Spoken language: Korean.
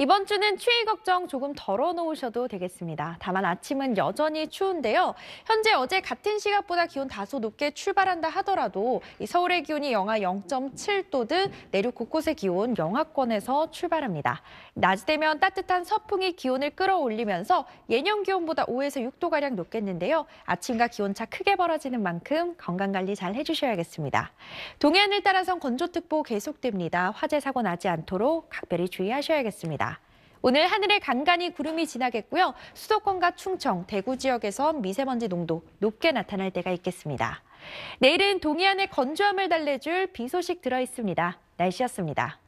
이번 주는 추위 걱정 조금 덜어놓으셔도 되겠습니다. 다만 아침은 여전히 추운데요. 현재 어제 같은 시각보다 기온 다소 높게 출발한다 하더라도 이 서울의 기온이 영하 0.7도 등 내륙 곳곳의 기온 영하권에서 출발합니다. 낮이 되면 따뜻한 서풍이 기온을 끌어올리면서 예년 기온보다 5에서 6도가량 높겠는데요. 아침과 기온차 크게 벌어지는 만큼 건강관리 잘 해주셔야겠습니다. 동해안을 따라선 건조특보 계속됩니다. 화재 사고 나지 않도록 각별히 주의하셔야겠습니다. 오늘 하늘에 간간히 구름이 지나겠고요. 수도권과 충청, 대구 지역에서 미세먼지 농도 높게 나타날 때가 있겠습니다. 내일은 동해안에 건조함을 달래줄 비 소식 들어 있습니다. 날씨였습니다.